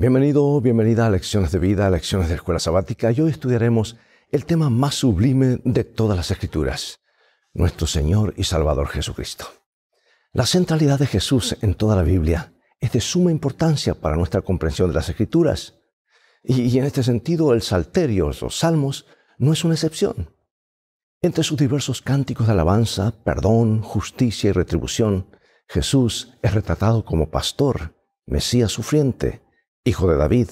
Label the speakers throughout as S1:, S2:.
S1: Bienvenido, bienvenida a Lecciones de Vida, Lecciones de Escuela Sabática. hoy estudiaremos el tema más sublime de todas las Escrituras, nuestro Señor y Salvador Jesucristo. La centralidad de Jesús en toda la Biblia es de suma importancia para nuestra comprensión de las Escrituras. Y, y en este sentido, el Salterio, los Salmos, no es una excepción. Entre sus diversos cánticos de alabanza, perdón, justicia y retribución, Jesús es retratado como pastor, Mesías sufriente, Hijo de David,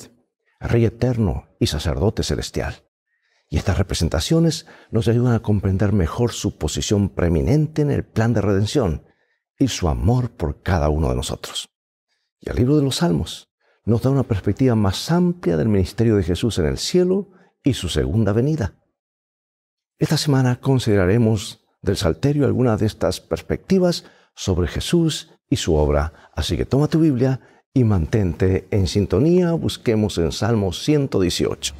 S1: Rey eterno y sacerdote celestial. Y estas representaciones nos ayudan a comprender mejor su posición preeminente en el plan de redención y su amor por cada uno de nosotros. Y el libro de los Salmos nos da una perspectiva más amplia del ministerio de Jesús en el cielo y su segunda venida. Esta semana consideraremos del Salterio algunas de estas perspectivas sobre Jesús y su obra, así que toma tu Biblia y mantente en sintonía. Busquemos en Salmo 118.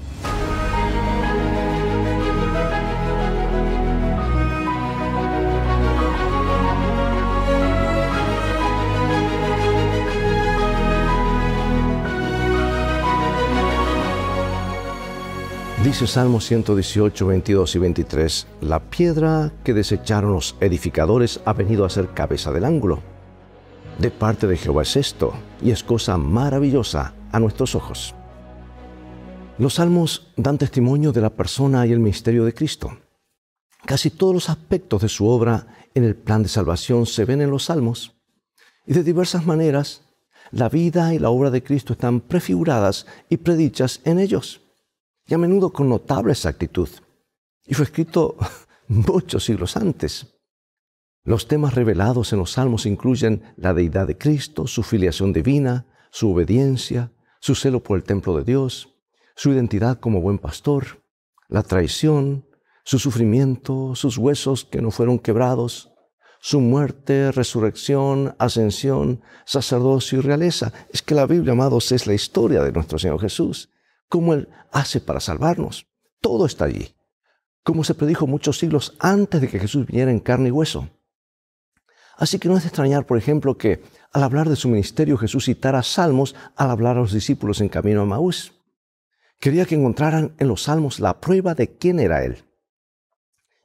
S1: Dice Salmo 118, 22 y 23, La piedra que desecharon los edificadores ha venido a ser cabeza del ángulo de parte de Jehová es esto, y es cosa maravillosa a nuestros ojos. Los salmos dan testimonio de la persona y el ministerio de Cristo. Casi todos los aspectos de su obra en el plan de salvación se ven en los salmos, y de diversas maneras la vida y la obra de Cristo están prefiguradas y predichas en ellos, y a menudo con notable exactitud. Y fue escrito muchos siglos antes. Los temas revelados en los salmos incluyen la deidad de Cristo, su filiación divina, su obediencia, su celo por el templo de Dios, su identidad como buen pastor, la traición, su sufrimiento, sus huesos que no fueron quebrados, su muerte, resurrección, ascensión, sacerdocio y realeza. Es que la Biblia, amados, es la historia de nuestro Señor Jesús, cómo Él hace para salvarnos. Todo está allí, como se predijo muchos siglos antes de que Jesús viniera en carne y hueso. Así que no es de extrañar, por ejemplo, que al hablar de su ministerio Jesús citara salmos al hablar a los discípulos en camino a Maús. Quería que encontraran en los salmos la prueba de quién era Él.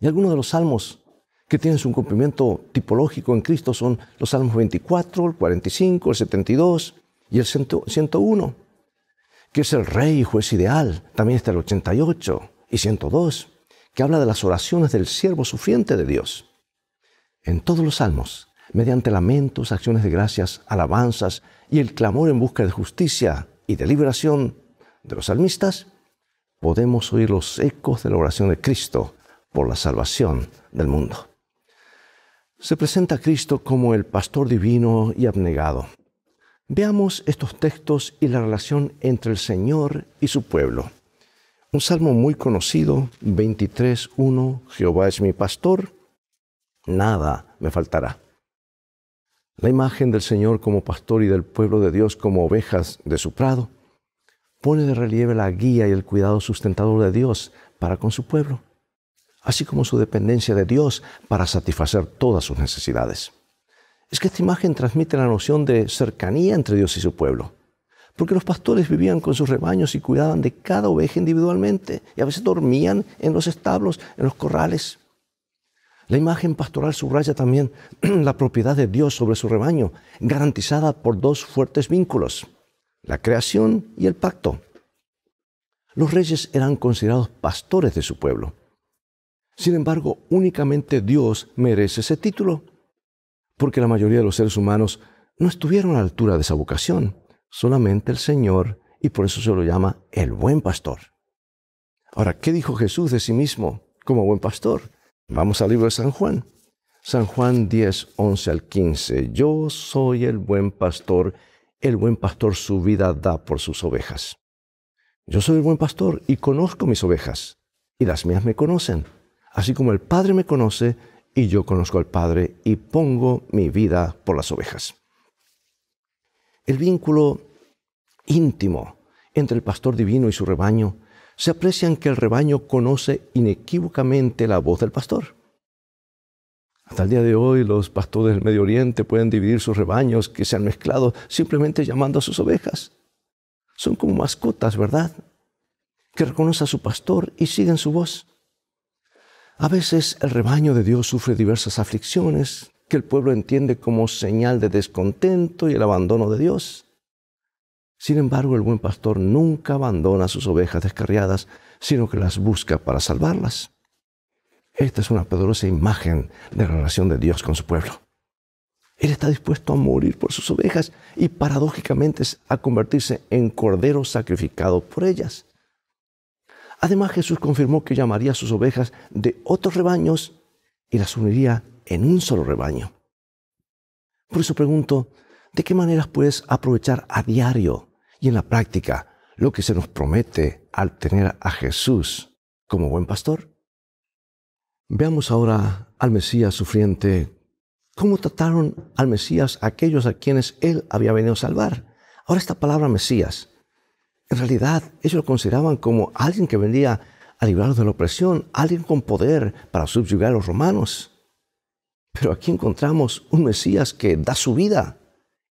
S1: Y algunos de los salmos que tienen su cumplimiento tipológico en Cristo son los salmos 24, el 45, el 72 y el 101, que es el rey y juez ideal. También está el 88 y 102, que habla de las oraciones del siervo sufriente de Dios en todos los salmos, mediante lamentos, acciones de gracias, alabanzas y el clamor en busca de justicia y de liberación de los salmistas, podemos oír los ecos de la oración de Cristo por la salvación del mundo. Se presenta a Cristo como el pastor divino y abnegado. Veamos estos textos y la relación entre el Señor y su pueblo. Un salmo muy conocido, 23.1, Jehová es mi pastor, nada me faltará. La imagen del Señor como pastor y del pueblo de Dios como ovejas de su prado pone de relieve la guía y el cuidado sustentador de Dios para con su pueblo, así como su dependencia de Dios para satisfacer todas sus necesidades. Es que esta imagen transmite la noción de cercanía entre Dios y su pueblo, porque los pastores vivían con sus rebaños y cuidaban de cada oveja individualmente, y a veces dormían en los establos, en los corrales. La imagen pastoral subraya también la propiedad de Dios sobre su rebaño, garantizada por dos fuertes vínculos, la creación y el pacto. Los reyes eran considerados pastores de su pueblo. Sin embargo, únicamente Dios merece ese título, porque la mayoría de los seres humanos no estuvieron a la altura de esa vocación, solamente el Señor, y por eso se lo llama el buen pastor. Ahora, ¿qué dijo Jesús de sí mismo como buen pastor? Vamos al libro de San Juan. San Juan 10, 11 al 15. Yo soy el buen pastor. El buen pastor su vida da por sus ovejas. Yo soy el buen pastor y conozco mis ovejas. Y las mías me conocen. Así como el Padre me conoce y yo conozco al Padre y pongo mi vida por las ovejas. El vínculo íntimo entre el pastor divino y su rebaño se aprecian que el rebaño conoce inequívocamente la voz del pastor. Hasta el día de hoy los pastores del Medio Oriente pueden dividir sus rebaños que se han mezclado simplemente llamando a sus ovejas. Son como mascotas, ¿verdad? Que reconoce a su pastor y siguen su voz. A veces el rebaño de Dios sufre diversas aflicciones que el pueblo entiende como señal de descontento y el abandono de Dios. Sin embargo, el buen pastor nunca abandona sus ovejas descarriadas, sino que las busca para salvarlas. Esta es una poderosa imagen de la relación de Dios con su pueblo. Él está dispuesto a morir por sus ovejas y paradójicamente a convertirse en cordero sacrificado por ellas. Además, Jesús confirmó que llamaría a sus ovejas de otros rebaños y las uniría en un solo rebaño. Por eso pregunto, ¿de qué maneras puedes aprovechar a diario y en la práctica lo que se nos promete al tener a Jesús como buen pastor. Veamos ahora al Mesías sufriente, cómo trataron al Mesías aquellos a quienes él había venido a salvar. Ahora esta palabra Mesías, en realidad ellos lo consideraban como alguien que vendría a librarlos de la opresión, alguien con poder para subyugar a los romanos. Pero aquí encontramos un Mesías que da su vida.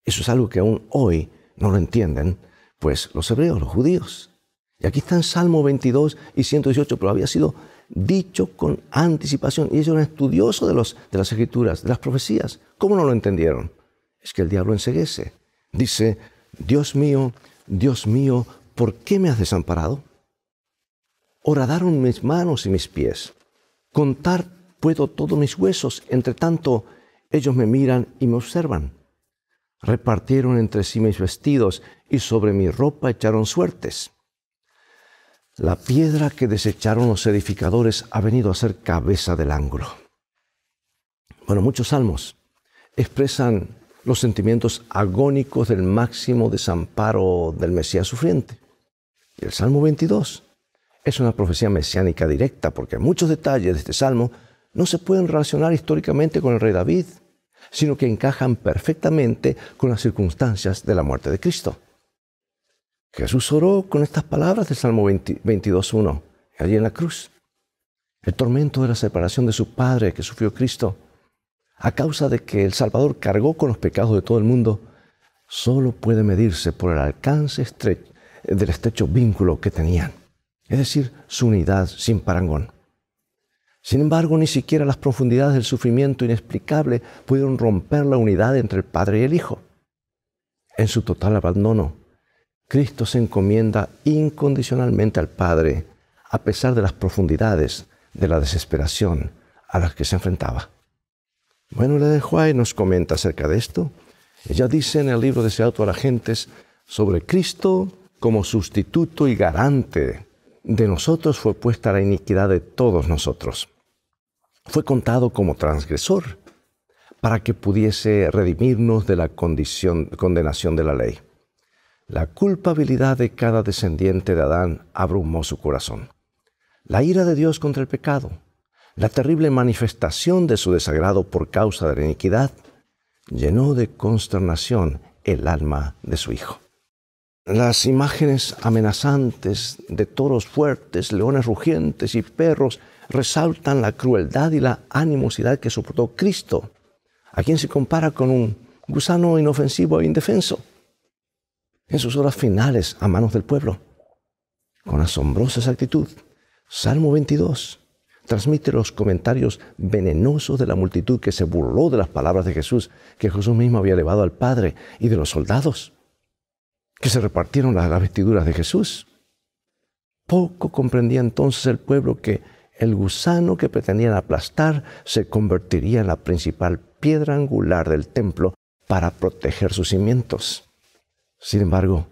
S1: Eso es algo que aún hoy no lo entienden pues los hebreos, los judíos. Y aquí están Salmo 22 y 118, pero había sido dicho con anticipación. Y ellos eran estudiosos de, los, de las escrituras, de las profecías. ¿Cómo no lo entendieron? Es que el diablo enseguece. Dice, Dios mío, Dios mío, ¿por qué me has desamparado? Horadaron mis manos y mis pies. Contar puedo todos mis huesos, entre tanto ellos me miran y me observan repartieron entre sí mis vestidos y sobre mi ropa echaron suertes. La piedra que desecharon los edificadores ha venido a ser cabeza del ángulo. Bueno, muchos salmos expresan los sentimientos agónicos del máximo desamparo del Mesías sufriente. Y el Salmo 22 es una profecía mesiánica directa porque muchos detalles de este salmo no se pueden relacionar históricamente con el rey David, sino que encajan perfectamente con las circunstancias de la muerte de Cristo. Jesús oró con estas palabras del Salmo 22.1, allí en la cruz. El tormento de la separación de su Padre que sufrió Cristo, a causa de que el Salvador cargó con los pecados de todo el mundo, solo puede medirse por el alcance del estrecho vínculo que tenían, es decir, su unidad sin parangón. Sin embargo, ni siquiera las profundidades del sufrimiento inexplicable pudieron romper la unidad entre el Padre y el Hijo. En su total abandono, Cristo se encomienda incondicionalmente al Padre, a pesar de las profundidades de la desesperación a las que se enfrentaba. Bueno, la de Juárez nos comenta acerca de esto. Ella dice en el libro Deseado a la Gentes sobre Cristo como sustituto y garante de nosotros fue puesta la iniquidad de todos nosotros. Fue contado como transgresor para que pudiese redimirnos de la condenación de la ley. La culpabilidad de cada descendiente de Adán abrumó su corazón. La ira de Dios contra el pecado, la terrible manifestación de su desagrado por causa de la iniquidad, llenó de consternación el alma de su hijo las imágenes amenazantes de toros fuertes, leones rugientes y perros resaltan la crueldad y la animosidad que soportó Cristo, a quien se compara con un gusano inofensivo e indefenso, en sus horas finales a manos del pueblo. Con asombrosa exactitud, Salmo 22 transmite los comentarios venenosos de la multitud que se burló de las palabras de Jesús, que Jesús mismo había elevado al Padre, y de los soldados que se repartieron las, vestiduras de Jesús. Poco comprendía entonces el pueblo que el gusano que pretendían aplastar se convertiría en la principal piedra angular del templo para proteger sus cimientos. Sin embargo,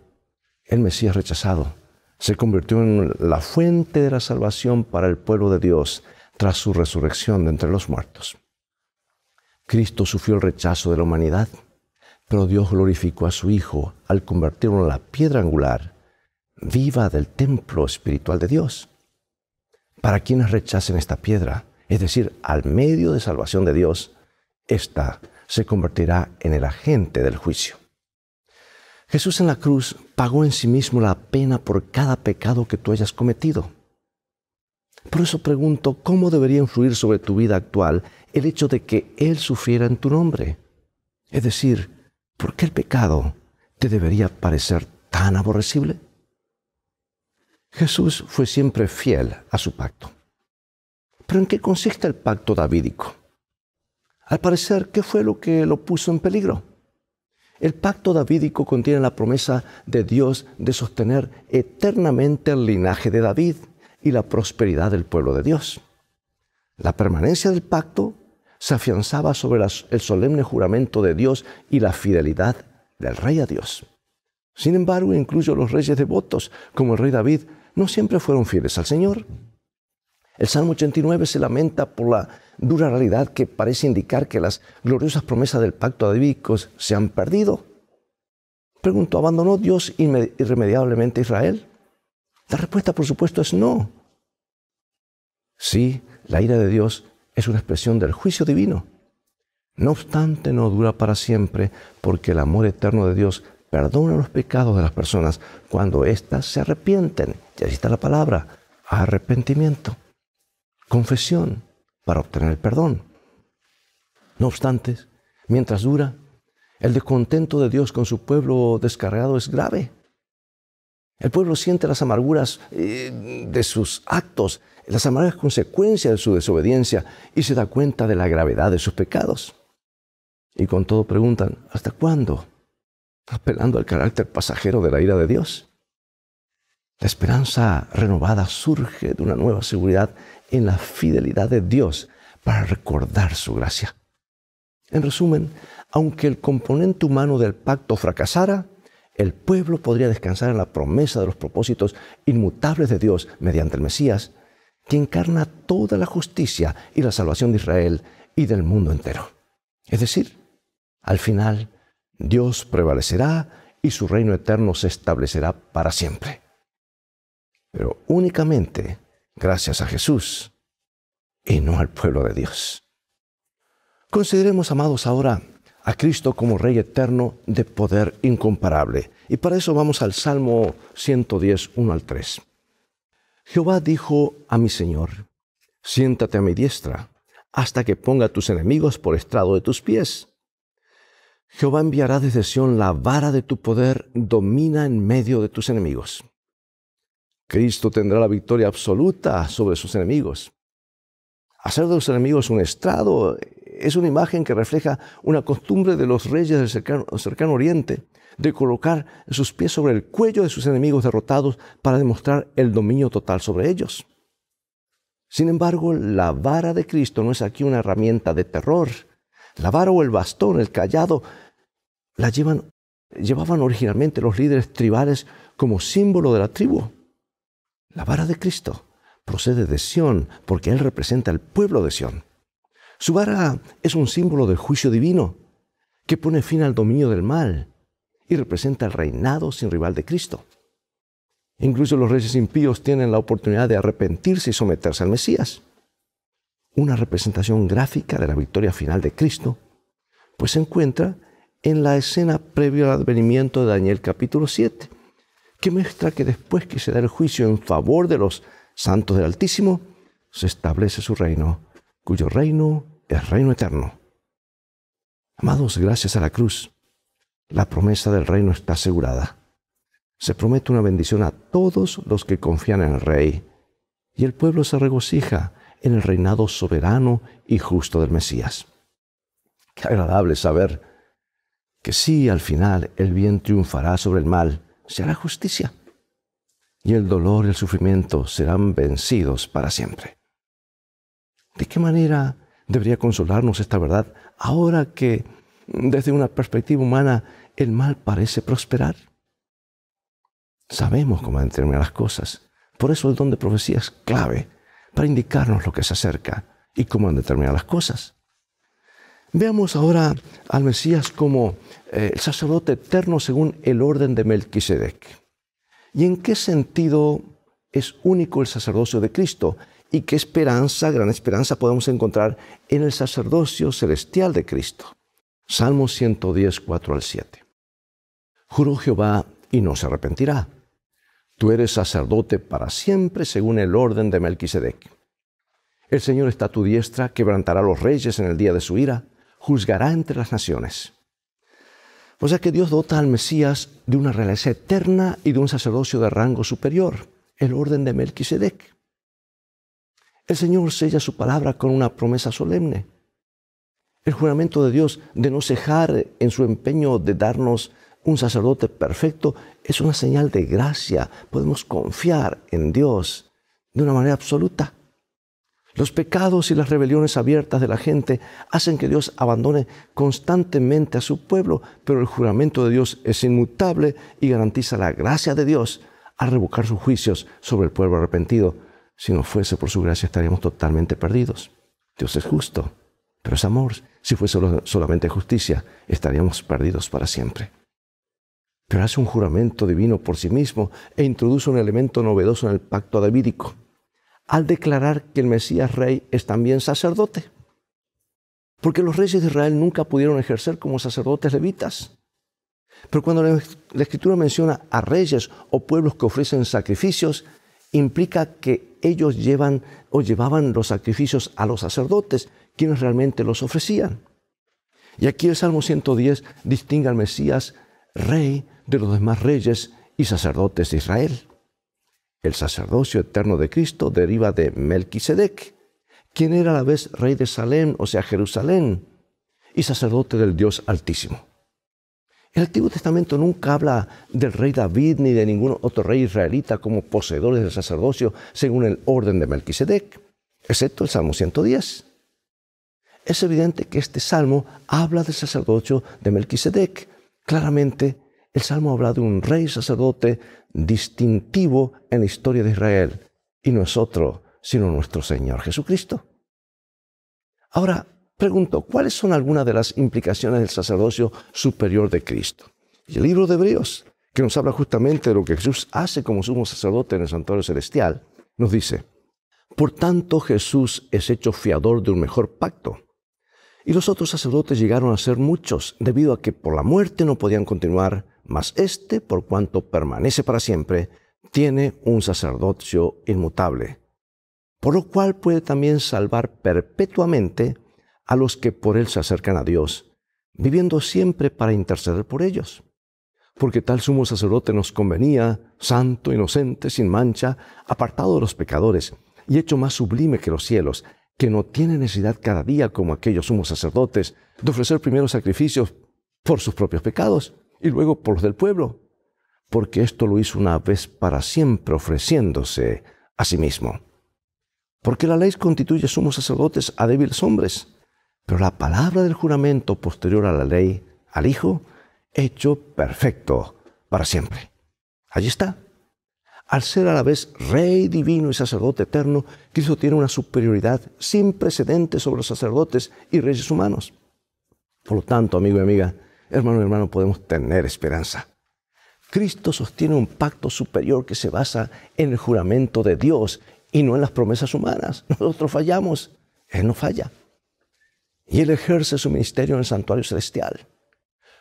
S1: el Mesías rechazado se convirtió en la fuente de la salvación para el pueblo de Dios tras su resurrección de entre los muertos. Cristo sufrió el rechazo de la humanidad pero Dios glorificó a su Hijo al convertirlo en la piedra angular viva del templo espiritual de Dios. Para quienes rechacen esta piedra, es decir, al medio de salvación de Dios, ésta se convertirá en el agente del juicio. Jesús en la cruz pagó en sí mismo la pena por cada pecado que tú hayas cometido. Por eso pregunto, ¿cómo debería influir sobre tu vida actual el hecho de que Él sufriera en tu nombre? Es decir, ¿por qué el pecado te debería parecer tan aborrecible? Jesús fue siempre fiel a su pacto. Pero ¿en qué consiste el pacto davídico? Al parecer, ¿qué fue lo que lo puso en peligro? El pacto davídico contiene la promesa de Dios de sostener eternamente el linaje de David y la prosperidad del pueblo de Dios. La permanencia del pacto se afianzaba sobre el solemne juramento de Dios y la fidelidad del rey a Dios. Sin embargo, incluso los reyes devotos, como el rey David, no siempre fueron fieles al Señor. El Salmo 89 se lamenta por la dura realidad que parece indicar que las gloriosas promesas del pacto David se han perdido. Pregunto, ¿abandonó Dios irremediablemente a Israel? La respuesta, por supuesto, es no. Sí, la ira de Dios es una expresión del juicio divino. No obstante, no dura para siempre, porque el amor eterno de Dios perdona los pecados de las personas cuando éstas se arrepienten. Y así está la palabra, arrepentimiento, confesión para obtener el perdón. No obstante, mientras dura, el descontento de Dios con su pueblo descargado es grave. El pueblo siente las amarguras eh, de sus actos, las amargas consecuencias de su desobediencia y se da cuenta de la gravedad de sus pecados. Y con todo preguntan, ¿hasta cuándo? Apelando al carácter pasajero de la ira de Dios. La esperanza renovada surge de una nueva seguridad en la fidelidad de Dios para recordar su gracia. En resumen, aunque el componente humano del pacto fracasara, el pueblo podría descansar en la promesa de los propósitos inmutables de Dios mediante el Mesías, que encarna toda la justicia y la salvación de Israel y del mundo entero. Es decir, al final, Dios prevalecerá y su reino eterno se establecerá para siempre. Pero únicamente gracias a Jesús y no al pueblo de Dios. Consideremos, amados, ahora a Cristo como Rey eterno de poder incomparable. Y para eso vamos al Salmo 110, 1 al 3. Jehová dijo a mi Señor, siéntate a mi diestra, hasta que ponga tus enemigos por estrado de tus pies. Jehová enviará desde Sion la vara de tu poder, domina en medio de tus enemigos. Cristo tendrá la victoria absoluta sobre sus enemigos. Hacer de los enemigos un estrado es una imagen que refleja una costumbre de los reyes del cercano, Oriente de colocar sus pies sobre el cuello de sus enemigos derrotados para demostrar el dominio total sobre ellos. Sin embargo, la vara de Cristo no es aquí una herramienta de terror. La vara o el bastón, el callado, la llevaban originalmente los líderes tribales como símbolo de la tribu. La vara de Cristo procede de Sión porque Él representa al pueblo de Sión. Su vara es un símbolo del juicio divino que pone fin al dominio del mal y representa el reinado sin rival de Cristo. Incluso los reyes impíos tienen la oportunidad de arrepentirse y someterse al Mesías. Una representación gráfica de la victoria final de Cristo, pues se encuentra en la escena previo al advenimiento de Daniel capítulo 7, que muestra que después que se da el juicio en favor de los santos del Altísimo, se establece su reino cuyo reino es reino eterno. Amados, gracias a la cruz, la promesa del reino está asegurada. Se promete una bendición a todos los que confían en el Rey, y el pueblo se regocija en el reinado soberano y justo del Mesías. Qué agradable saber que si al final el bien triunfará sobre el mal, se hará justicia, y el dolor y el sufrimiento serán vencidos para siempre. ¿De qué manera debería consolarnos esta verdad ahora que desde una perspectiva humana el mal parece prosperar? Sabemos cómo determinar las cosas. Por eso el don de profecía es clave para indicarnos lo que se acerca y cómo han determinado las cosas. Veamos ahora al Mesías como eh, el sacerdote eterno según el orden de Melquisedec. ¿Y en qué sentido es único el sacerdocio de Cristo? y qué esperanza, gran esperanza podemos encontrar en el sacerdocio celestial de Cristo. Salmo 110, 4 al 7. Juró Jehová y no se arrepentirá. Tú eres sacerdote para siempre según el orden de Melquisedec. El Señor está a tu diestra, quebrantará a los reyes en el día de su ira, juzgará entre las naciones. O sea que Dios dota al Mesías de una realeza eterna y de un sacerdocio de rango superior, el orden de Melquisedec. El Señor sella su palabra con una promesa solemne. El juramento de Dios de no cejar en su empeño de darnos un sacerdote perfecto es una señal de gracia. Podemos confiar en Dios de una manera absoluta. Los pecados y las rebeliones abiertas de la gente hacen que Dios abandone constantemente a su pueblo, pero el juramento de Dios es inmutable y garantiza la gracia de Dios al revocar sus juicios sobre el pueblo arrepentido. Si no fuese por su gracia estaríamos totalmente perdidos. Dios es justo, pero es amor. Si fuese solamente justicia, estaríamos perdidos para siempre. Pero hace un juramento divino por sí mismo e introduce un elemento novedoso en el pacto davídico, al declarar que el Mesías rey es también sacerdote. Porque los reyes de Israel nunca pudieron ejercer como sacerdotes levitas. Pero cuando la Escritura menciona a reyes o pueblos que ofrecen sacrificios, implica que ellos llevan o llevaban los sacrificios a los sacerdotes, quienes realmente los ofrecían. Y aquí el Salmo 110 distingue al Mesías rey de los demás reyes y sacerdotes de Israel. El sacerdocio eterno de Cristo deriva de Melquisedec, quien era a la vez rey de Salem, o sea, Jerusalén, y sacerdote del Dios Altísimo. El Antiguo Testamento nunca habla del rey David ni de ningún otro rey israelita como poseedores del sacerdocio según el orden de Melquisedec, excepto el Salmo 110. Es evidente que este salmo habla del sacerdocio de Melquisedec. Claramente, el salmo habla de un rey sacerdote distintivo en la historia de Israel, y no es otro, sino nuestro Señor Jesucristo. Ahora, Pregunto, ¿cuáles son algunas de las implicaciones del sacerdocio superior de Cristo? Y el libro de Hebreos, que nos habla justamente de lo que Jesús hace como sumo sacerdote en el santuario celestial, nos dice, por tanto Jesús es hecho fiador de un mejor pacto. Y los otros sacerdotes llegaron a ser muchos, debido a que por la muerte no podían continuar, mas este, por cuanto permanece para siempre, tiene un sacerdocio inmutable, por lo cual puede también salvar perpetuamente a los que por Él se acercan a Dios, viviendo siempre para interceder por ellos. Porque tal sumo sacerdote nos convenía, santo, inocente, sin mancha, apartado de los pecadores, y hecho más sublime que los cielos, que no tiene necesidad cada día, como aquellos sumos sacerdotes, de ofrecer primero sacrificios por sus propios pecados y luego por los del pueblo, porque esto lo hizo una vez para siempre ofreciéndose a sí mismo. Porque la ley constituye sumos sacerdotes a débiles hombres, pero la palabra del juramento posterior a la ley al Hijo, hecho perfecto para siempre. Allí está. Al ser a la vez Rey divino y sacerdote eterno, Cristo tiene una superioridad sin precedentes sobre los sacerdotes y reyes humanos. Por lo tanto, amigo y amiga, hermano y hermano, podemos tener esperanza. Cristo sostiene un pacto superior que se basa en el juramento de Dios y no en las promesas humanas. Nosotros fallamos, Él no falla y él ejerce su ministerio en el santuario celestial.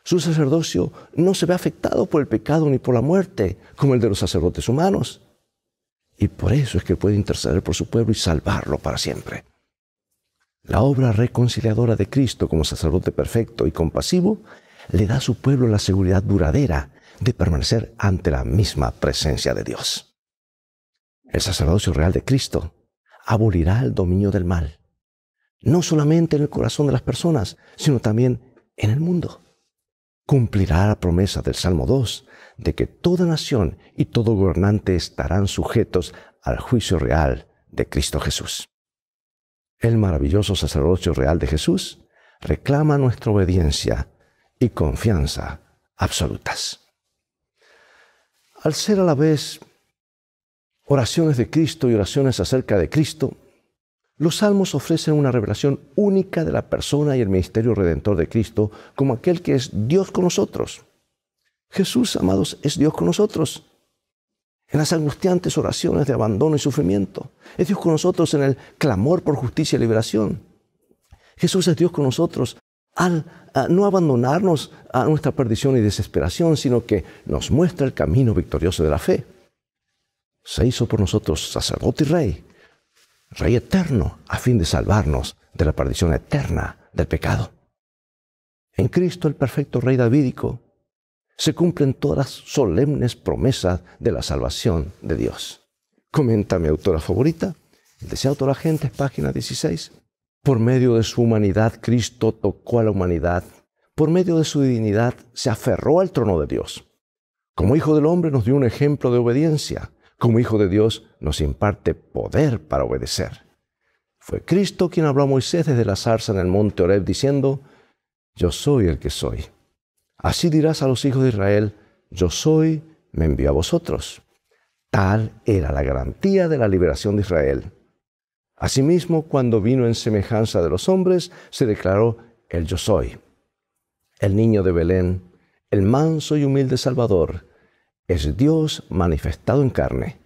S1: Su sacerdocio no se ve afectado por el pecado ni por la muerte, como el de los sacerdotes humanos. Y por eso es que puede interceder por su pueblo y salvarlo para siempre. La obra reconciliadora de Cristo como sacerdote perfecto y compasivo le da a su pueblo la seguridad duradera de permanecer ante la misma presencia de Dios. El sacerdocio real de Cristo abolirá el dominio del mal no solamente en el corazón de las personas, sino también en el mundo. Cumplirá la promesa del Salmo 2 de que toda nación y todo gobernante estarán sujetos al juicio real de Cristo Jesús. El maravilloso sacerdocio real de Jesús reclama nuestra obediencia y confianza absolutas. Al ser a la vez oraciones de Cristo y oraciones acerca de Cristo, los salmos ofrecen una revelación única de la persona y el ministerio redentor de Cristo como aquel que es Dios con nosotros. Jesús, amados, es Dios con nosotros. En las angustiantes oraciones de abandono y sufrimiento. Es Dios con nosotros en el clamor por justicia y liberación. Jesús es Dios con nosotros al no abandonarnos a nuestra perdición y desesperación, sino que nos muestra el camino victorioso de la fe. Se hizo por nosotros sacerdote y rey Rey eterno, a fin de salvarnos de la perdición eterna del pecado. En Cristo, el perfecto Rey Davídico, se cumplen todas las solemnes promesas de la salvación de Dios. Comenta mi autora favorita, el deseado de la gente, página 16. Por medio de su humanidad, Cristo tocó a la humanidad. Por medio de su divinidad, se aferró al trono de Dios. Como Hijo del Hombre nos dio un ejemplo de obediencia, como Hijo de Dios, nos imparte poder para obedecer. Fue Cristo quien habló a Moisés desde la zarza en el monte Oreb diciendo, Yo soy el que soy. Así dirás a los hijos de Israel, Yo soy, me envío a vosotros. Tal era la garantía de la liberación de Israel. Asimismo, cuando vino en semejanza de los hombres, se declaró el Yo soy. El niño de Belén, el manso y humilde Salvador, es Dios manifestado en carne.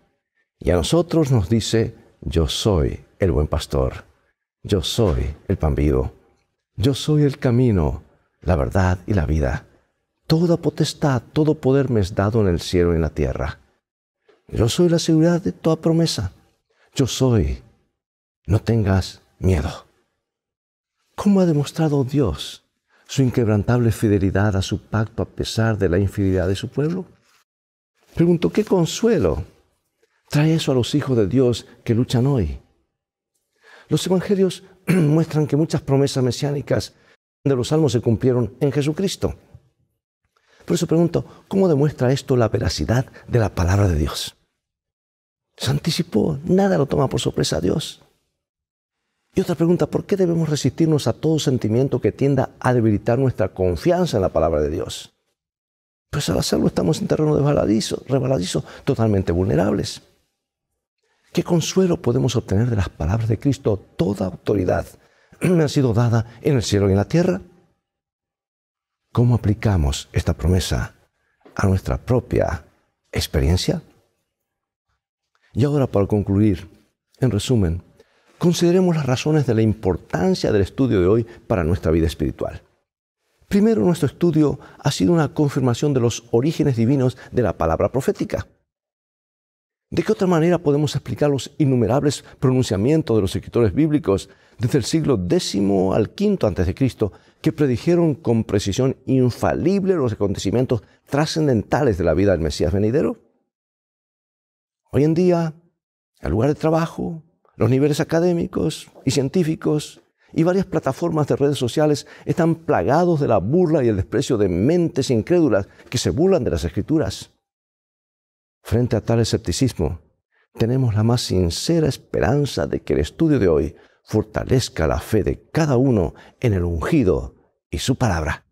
S1: Y a nosotros nos dice, yo soy el buen pastor, yo soy el pan vivo, yo soy el camino, la verdad y la vida. Toda potestad, todo poder me es dado en el cielo y en la tierra. Yo soy la seguridad de toda promesa. Yo soy. No tengas miedo. ¿Cómo ha demostrado Dios su inquebrantable fidelidad a su pacto a pesar de la infidelidad de su pueblo? Pregunto, ¿qué consuelo trae eso a los hijos de Dios que luchan hoy? Los evangelios muestran que muchas promesas mesiánicas de los salmos se cumplieron en Jesucristo. Por eso pregunto, ¿cómo demuestra esto la veracidad de la palabra de Dios? Se anticipó, nada lo toma por sorpresa a Dios. Y otra pregunta, ¿por qué debemos resistirnos a todo sentimiento que tienda a debilitar nuestra confianza en la palabra de Dios? Pues al hacerlo estamos en terreno de rebaladizo, totalmente vulnerables. ¿Qué consuelo podemos obtener de las palabras de Cristo? Toda autoridad me ha sido dada en el cielo y en la tierra. ¿Cómo aplicamos esta promesa a nuestra propia experiencia? Y ahora para concluir, en resumen, consideremos las razones de la importancia del estudio de hoy para nuestra vida espiritual. Primero, nuestro estudio ha sido una confirmación de los orígenes divinos de la palabra profética. ¿De qué otra manera podemos explicar los innumerables pronunciamientos de los escritores bíblicos desde el siglo X al V Cristo que predijeron con precisión infalible los acontecimientos trascendentales de la vida del Mesías venidero? Hoy en día, el lugar de trabajo, los niveles académicos y científicos, y varias plataformas de redes sociales están plagados de la burla y el desprecio de mentes incrédulas que se burlan de las escrituras. Frente a tal escepticismo, tenemos la más sincera esperanza de que el estudio de hoy fortalezca la fe de cada uno en el ungido y su palabra.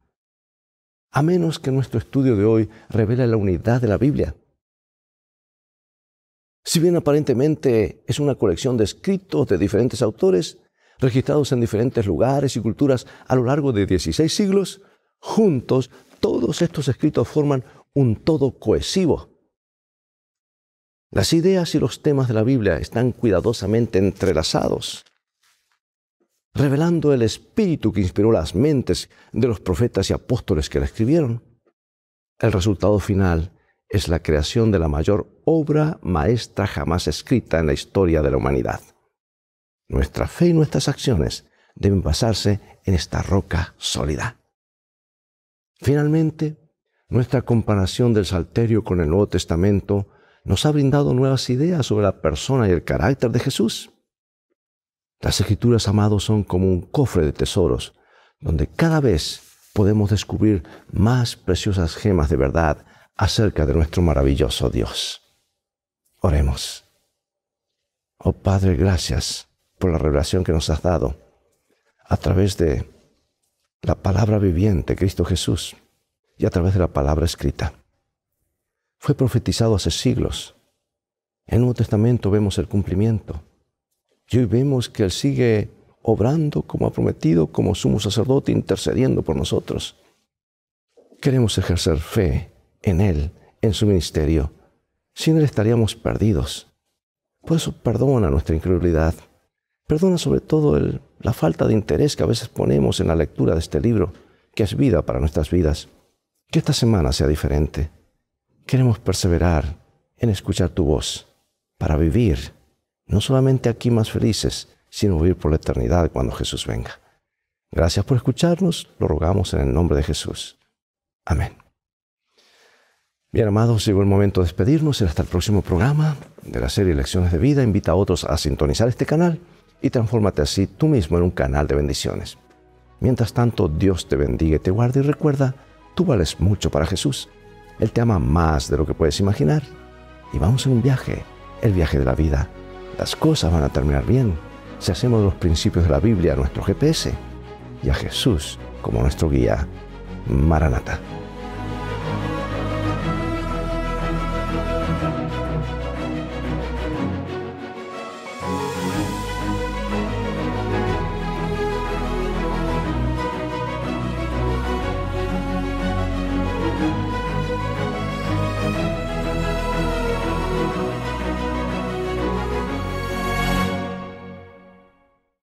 S1: A menos que nuestro estudio de hoy revele la unidad de la Biblia. Si bien aparentemente es una colección de escritos de diferentes autores, registrados en diferentes lugares y culturas a lo largo de 16 siglos, juntos todos estos escritos forman un todo cohesivo. Las ideas y los temas de la Biblia están cuidadosamente entrelazados, revelando el espíritu que inspiró las mentes de los profetas y apóstoles que la escribieron. El resultado final es la creación de la mayor obra maestra jamás escrita en la historia de la humanidad. Nuestra fe y nuestras acciones deben basarse en esta roca sólida. Finalmente, nuestra comparación del Salterio con el Nuevo Testamento nos ha brindado nuevas ideas sobre la persona y el carácter de Jesús. Las escrituras, amados, son como un cofre de tesoros, donde cada vez podemos descubrir más preciosas gemas de verdad acerca de nuestro maravilloso Dios. Oremos. Oh Padre, gracias por la revelación que nos has dado a través de la palabra viviente, Cristo Jesús, y a través de la palabra escrita. Fue profetizado hace siglos. En el Nuevo Testamento vemos el cumplimiento. Y hoy vemos que Él sigue obrando como ha prometido, como sumo sacerdote, intercediendo por nosotros. Queremos ejercer fe en Él, en su ministerio. Sin Él estaríamos perdidos. Por eso perdona nuestra incredulidad Perdona sobre todo la falta de interés que a veces ponemos en la lectura de este libro, que es vida para nuestras vidas. Que esta semana sea diferente. Queremos perseverar en escuchar tu voz para vivir, no solamente aquí más felices, sino vivir por la eternidad cuando Jesús venga. Gracias por escucharnos, lo rogamos en el nombre de Jesús. Amén. Bien, amados, llegó el momento de despedirnos. Y hasta el próximo programa de la serie Lecciones de Vida. Invita a otros a sintonizar este canal y transfórmate así tú mismo en un canal de bendiciones. Mientras tanto, Dios te bendiga y te guarde y recuerda, tú vales mucho para Jesús. Él te ama más de lo que puedes imaginar. Y vamos en un viaje, el viaje de la vida. Las cosas van a terminar bien si hacemos los principios de la Biblia a nuestro GPS y a Jesús como nuestro guía. Maranata.